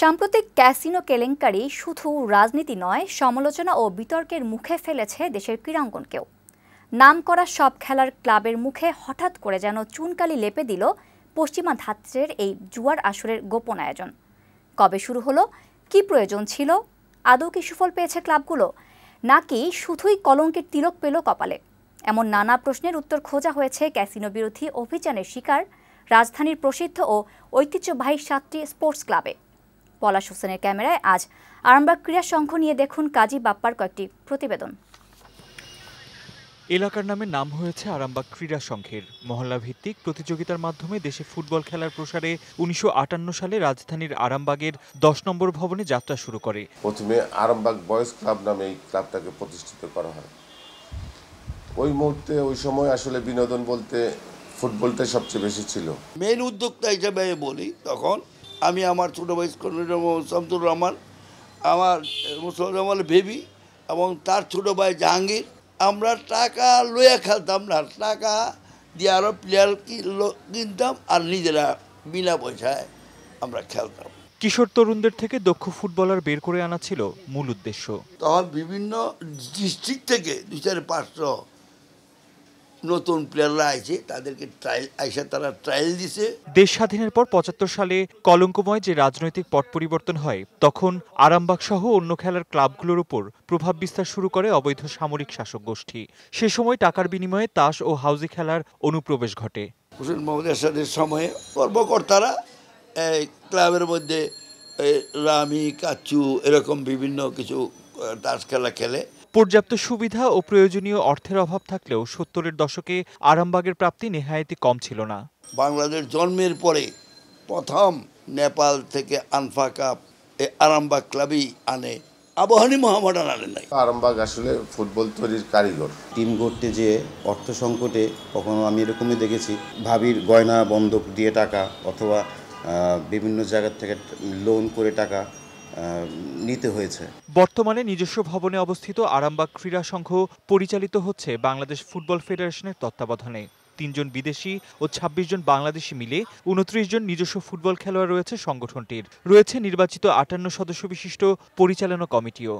সাম্প্রতিক ক্যাসিনো কেলেঙ্কারি শুধু রাজনীতি নয় সমালোচনা ও বিতর্কের মুখে ফেলেছে দেশের ক্রীড়াঙ্গনকেও নাম করা সব খেলার ক্লাবের মুখে হঠাৎ করে যেন চুনকালি লেপে দিল পশ্চিমা ধাত্রের এই জুয়ার আসরের গোপন আয়োজন কবে শুরু হলো কি প্রয়োজন ছিল আদৌ কি সুফল পেয়েছে ক্লাবগুলো নাকি শুধুই কলঙ্কের তিলক পেল কপালে এমন নানা প্রশ্নের উত্তর খোঁজা হয়েছে ক্যাসিনো বিরোধী অভিযানের শিকার রাজধানীর প্রসিদ্ধ ও ঐতিহ্যবাহী সাতটি স্পোর্টস ক্লাবে পলাশ হোসেনের ক্যামেরায় আজ আরামবাগ ক্রীড়া সংঘ নিয়ে দেখুন কাজী বাপ্পার কয়েকটি প্রতিবেদন এলাকার নামে নাম হয়েছে আরামবাগ ক্রীড়া সংঘের মহল্লাভিত্তিক প্রতিযোগিতার মাধ্যমে দেশে ফুটবল খেলার প্রসারে উনিশশো সালে রাজধানীর আরামবাগের দশ নম্বর ভবনে যাত্রা শুরু করে প্রথমে আরামবাগ বয়স ক্লাব নামে এই ক্লাবটাকে প্রতিষ্ঠিত করা হয় ওই মুহূর্তে ওই সময় আসলে বিনোদন বলতে ফুটবলটাই সবচেয়ে বেশি ছিল মেন উদ্যোক্তা হিসেবে বলি তখন আমি আমার ছোটো ভাই শামসুর রহমান আমার মুসলমান রহমান বেবি এবং তার ছোটো ভাই জাহাঙ্গীর আমরা টাকা লইয়া খেলতাম না টাকা দিয়ে আরও প্লেয়ার কিনতাম আর নিজেরা বিনা পয়সায় আমরা খেলতাম কিশোর তরুণদের থেকে দক্ষ ফুটবলার বের করে আনা ছিল মূল উদ্দেশ্য তখন বিভিন্ন ডিস্ট্রিক্ট থেকে দু চার পাঁচশো নতুন প্লেয়াররা আছে তাদেরকে ট্রায়াল আইসা তারা ট্রায়াল দিছে দেশ স্বাধীনের পর পঁচাত্তর সালে কলঙ্কময় যে রাজনৈতিক পট পরিবর্তন হয় তখন আরামবাগ সহ অন্য খেলার ক্লাবগুলোর উপর প্রভাব বিস্তার শুরু করে অবৈধ সামরিক শাসক গোষ্ঠী সে সময় টাকার বিনিময়ে তাস ও হাউজি খেলার অনুপ্রবেশ ঘটে হুসেন মোহাম্মদ এরশাদের সময়ে কর্মকর্তারা এই ক্লাবের মধ্যে রামি কাচু এরকম বিভিন্ন কিছু তাস খেলা খেলে পর্যাপ্ত সুবিধা ও প্রয়োজনীয় অর্থের অভাব থাকলেও সত্তরের দশকে আরামবাগের প্রাপ্তি নেহায়েতি কম ছিল না বাংলাদেশ জন্মের পরে প্রথম নেপাল থেকে আনফা কাপ আরামবাগ ক্লাবই আনে আবহানি মহামডান আনে নাই আরামবাগ আসলে ফুটবল তৈরির কারিগর টিম গড়তে যে অর্থ সংকটে কখনো আমি এরকমই দেখেছি ভাবির গয়না বন্ধক দিয়ে টাকা অথবা বিভিন্ন জায়গা থেকে লোন করে টাকা নিতে হয়েছে বর্তমানে নিজস্ব ভবনে অবস্থিত আরামবাগ ক্রীড়া সংঘ পরিচালিত হচ্ছে বাংলাদেশ ফুটবল ফেডারেশনের তত্ত্বাবধানে তিনজন বিদেশি ও ২৬ জন বাংলাদেশি মিলে উনত্রিশ জন নিজস্ব ফুটবল খেলোয়াড় রয়েছে সংগঠনটির রয়েছে নির্বাচিত আটান্ন সদস্য বিশিষ্ট পরিচালনা কমিটিও